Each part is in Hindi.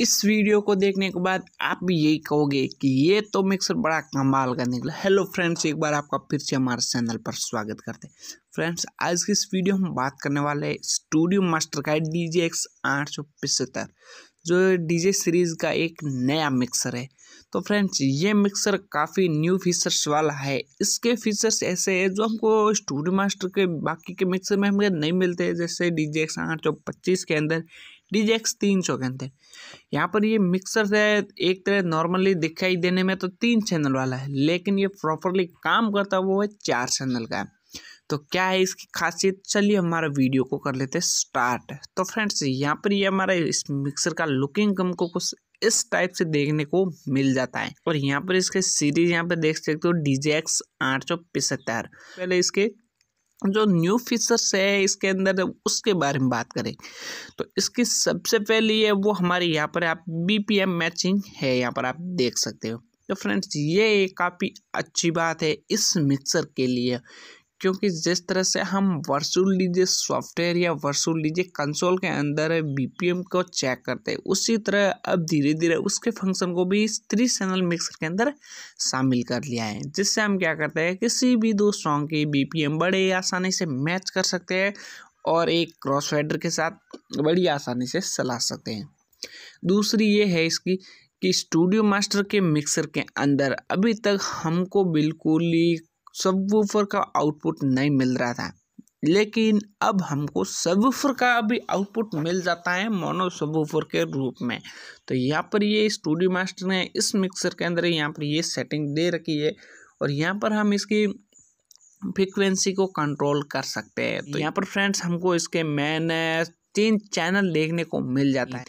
इस वीडियो को देखने के बाद आप भी यही कहोगे कि ये तो मिक्सर बड़ा कमाल का निकला हेलो फ्रेंड्स एक बार आपका फिर से हमारे चैनल पर स्वागत करते हैं फ्रेंड्स आज की इस वीडियो में बात करने वाले हैं स्टूडियो मास्टर का डी जे एक्स आठ सौ पिछहत्तर जो डीजे सीरीज़ का एक नया मिक्सर है तो फ्रेंड्स ये मिक्सर काफ़ी न्यू फीचर्स वाला है इसके फीचर्स ऐसे हैं जो हमको स्टूडियो मास्टर के बाकी के मिक्सर में हमें नहीं मिलते जैसे डी जे एक्स आठ सौ पच्चीस के अंदर डीजेक्स तीन सौ के अंदर यहाँ पर ये मिक्सर से एक तरह नॉर्मली दिखाई देने में तो तीन चैनल वाला है लेकिन ये प्रॉपरली काम करता वो है चार चैनल का तो क्या है इसकी खासियत चलिए हमारा वीडियो को कर लेते हैं स्टार्ट तो फ्रेंड्स यहाँ पर ये हमारा इस मिक्सर का लुकिंग कम को कुछ इस टाइप से देखने को मिल जाता है और यहाँ पर इसके सीरीज यहाँ पर देख सकते हो डी जे एक्स आठ सौ पचहत्तर पहले इसके जो न्यू फीचर्स है इसके अंदर उसके बारे में बात करें तो इसकी सबसे पहली है वो हमारे यहाँ पर आप बीपीएम मैचिंग है यहाँ पर आप देख सकते हो तो फ्रेंड्स ये काफ़ी अच्छी बात है इस मिक्सर के लिए क्योंकि जिस तरह से हम वर्सुल डीजे सॉफ्टवेयर या वर्चुअल डीजे कंसोल के अंदर बीपीएम को चेक करते हैं उसी तरह अब धीरे धीरे उसके फंक्शन को भी इस थ्री चैनल मिक्सर के अंदर शामिल कर लिया है जिससे हम क्या करते हैं किसी भी दो सॉन्ग के बीपीएम बड़े आसानी से मैच कर सकते हैं और एक क्रॉस वेडर के साथ बड़ी आसानी से चला सकते हैं दूसरी ये है इसकी कि स्टूडियो मास्टर के मिक्सर के अंदर अभी तक हमको बिल्कुल ही सबवूफर का आउटपुट नहीं मिल रहा था लेकिन अब हमको सबवूफर का भी आउटपुट मिल जाता है मोनो सबवूफर के रूप में तो यहाँ पर ये स्टूडियो मास्टर ने इस मिक्सर के अंदर यहाँ पर ये सेटिंग दे रखी है और यहाँ पर हम इसकी फ्रिक्वेंसी को कंट्रोल कर सकते हैं तो यहाँ पर फ्रेंड्स हमको इसके मैन तीन चैनल देखने को मिल जाता है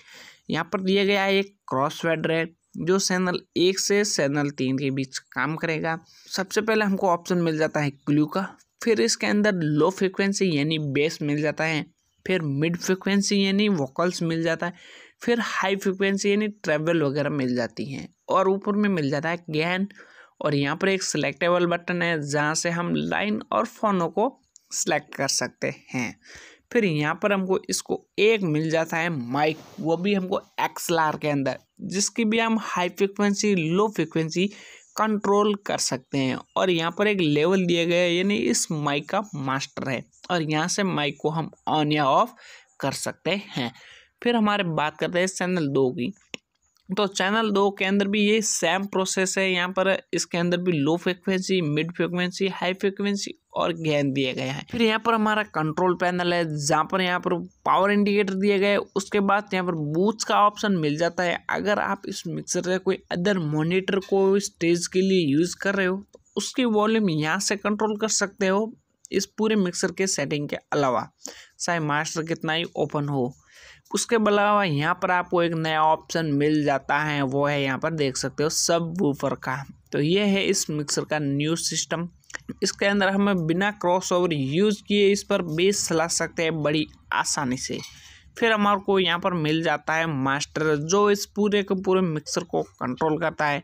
यहाँ पर दिया गया है एक क्रॉस फेडरेट जो सैनल एक से सैनल तीन के बीच काम करेगा सबसे पहले हमको ऑप्शन मिल जाता है क्लू का फिर इसके अंदर लो फ्रिक्वेंसी यानी बेस मिल जाता है फिर मिड फ्रिक्वेंसी यानी वोकल्स मिल जाता है फिर हाई फ्रिक्वेंसी यानी ट्रेवल वगैरह मिल जाती हैं और ऊपर में मिल जाता है गैन और यहाँ पर एक सिलेक्टेबल बटन है जहाँ से हम लाइन और फोनों को सिलेक्ट कर सकते हैं फिर यहाँ पर हमको इसको एक मिल जाता है माइक वो भी हमको एक्स के अंदर जिसकी भी हम high frequency low frequency control कर सकते हैं और यहाँ पर एक लेवल दिया गया है यानी इस माइक का मास्टर है और यहाँ से माइक को हम ऑन या ऑफ कर सकते हैं फिर हमारे बात करते हैं चैनल दो की तो चैनल दो के अंदर भी ये सेम प्रोसेस है यहाँ पर इसके अंदर भी low frequency mid frequency high frequency और गेंद दिया गया है फिर यहाँ पर हमारा कंट्रोल पैनल है जहाँ पर यहाँ पर पावर इंडिकेटर दिए गए उसके बाद यहाँ पर बूथ का ऑप्शन मिल जाता है अगर आप इस मिक्सर का कोई अदर मोनिटर को स्टेज के लिए यूज़ कर रहे हो तो उसकी वॉल्यूम यहाँ से कंट्रोल कर सकते हो इस पूरे मिक्सर के सेटिंग के अलावा चाहे मास्टर कितना ही ओपन हो उसके अलावा यहाँ पर आपको एक नया ऑप्शन मिल जाता है वो है यहाँ पर देख सकते हो सब वूफर का तो ये है इस मिक्सर का न्यू सिस्टम इसके अंदर हम बिना क्रॉस ओवर यूज़ किए इस पर बेस चला सकते हैं बड़ी आसानी से फिर हमारे को यहाँ पर मिल जाता है मास्टर जो इस पूरे के पूरे मिक्सर को कंट्रोल करता है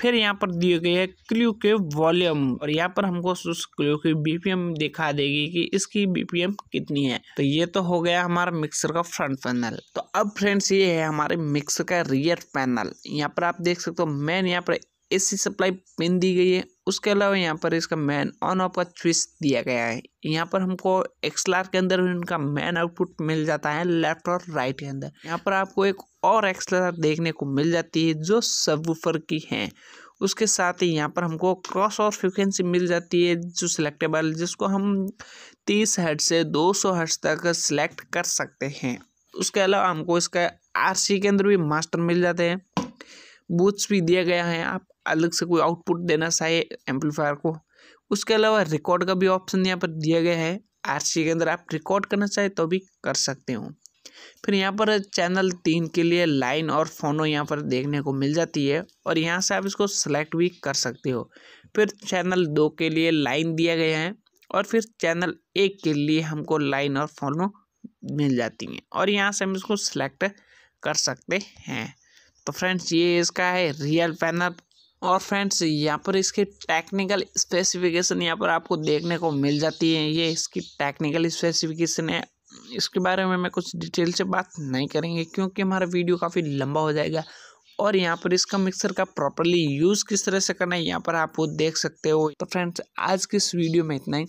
फिर यहाँ पर दिए गए है क्ल्यू के वॉल्यूम और यहाँ पर हमको उस क्ल्यू की बीपीएम दिखा देगी कि इसकी बीपीएम कितनी है तो ये तो हो गया हमारा मिक्सर का फ्रंट पैनल तो अब फ्रेंड्स ये है हमारे मिक्सर का रियर पैनल यहाँ पर आप देख सकते हो मैन यहाँ पर एसी सप्लाई पिन दी गई है उसके अलावा यहाँ पर इसका मैन ऑन ऑफ का स्विच दिया गया है यहाँ पर हमको एक्सलार के अंदर भी उनका मैन आउटपुट मिल जाता है लेफ्ट और राइट के अंदर यहाँ पर आपको एक और एक्सलार देखने को मिल जाती है जो सबवूफर की है उसके साथ ही यहाँ पर हमको क्रॉस और फ्रिक्वेंसी मिल जाती है जो सिलेक्टेबल जिसको हम तीस हट से दो सौ हर्ट तक सिलेक्ट कर सकते हैं उसके अलावा हमको इसका आरसी के अंदर भी मास्टर मिल जाते हैं बूथ्स भी दिया गया है आप अलग से कोई आउटपुट देना चाहे एम्पलीफायर को उसके अलावा रिकॉर्ड का भी ऑप्शन यहाँ पर दिया गया है सी के अंदर आप रिकॉर्ड करना चाहे तो भी कर सकते हो फिर यहाँ पर चैनल तीन के लिए लाइन और फोनो यहाँ पर देखने को मिल जाती है और यहाँ से आप इसको सेलेक्ट भी कर सकते हो फिर चैनल दो के लिए लाइन दिया गया है और फिर चैनल एक के लिए हमको लाइन और फोनो मिल जाती हैं और यहाँ से हम इसको सिलेक्ट कर सकते हैं तो फ्रेंड्स ये इसका है रियल पैनल और फ्रेंड्स यहाँ पर इसके टेक्निकल स्पेसिफिकेशन यहाँ पर आपको देखने को मिल जाती है ये इसकी टेक्निकल स्पेसिफिकेशन है इसके बारे में मैं कुछ डिटेल से बात नहीं करेंगे क्योंकि हमारा वीडियो काफ़ी लंबा हो जाएगा और यहाँ पर इसका मिक्सर का प्रॉपरली यूज़ किस तरह से करना है यहाँ पर आप वो देख सकते हो तो फ्रेंड्स आज के इस वीडियो में इतना ही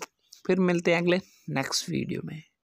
फिर मिलते हैं अगले नेक्स्ट वीडियो में